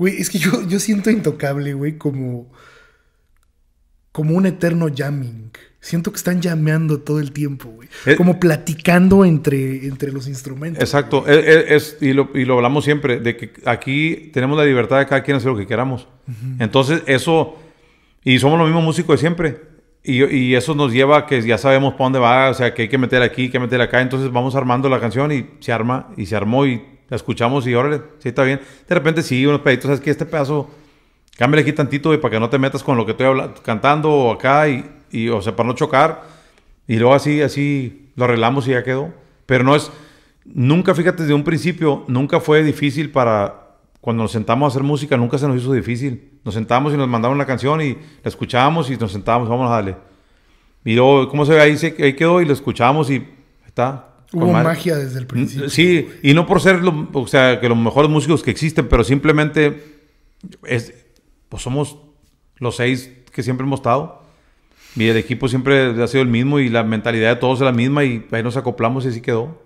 Güey, es que yo, yo siento intocable, güey, como. como un eterno jamming. Siento que están llameando todo el tiempo, güey. Eh, como platicando entre, entre los instrumentos. Exacto. Eh, eh, es, y, lo, y, lo, hablamos siempre, de que aquí tenemos la libertad de cada quien hacer lo que queramos. Entonces, eso. Y somos los mismos músicos de siempre. Y, y, eso nos lleva a que ya sabemos para dónde va, o sea, que hay que meter aquí, que meter acá. Entonces vamos armando la canción y se arma, y se armó, y la escuchamos y órale, sí, está bien. De repente sí, unos peditos, ¿sabes que Este pedazo, cámbiale aquí tantito, güey, para que no te metas con lo que estoy hablando, cantando acá, y, o sea, para no chocar. Y luego así, así lo arreglamos y ya quedó. Pero no es, nunca, fíjate, desde un principio, nunca fue difícil para, cuando nos sentamos a hacer música, nunca se nos hizo difícil. Nos sentamos y nos mandaron la canción y la escuchamos y nos sentamos vamos a darle. Y luego, ¿cómo se ve ahí? quedó y lo escuchamos y está, Hubo magia desde el principio. Sí, y no por ser, lo, o sea, que los mejores músicos que existen, pero simplemente pues somos los seis que siempre hemos estado. Y el equipo siempre ha sido el mismo y la mentalidad de todos es la misma y ahí nos acoplamos y así quedó.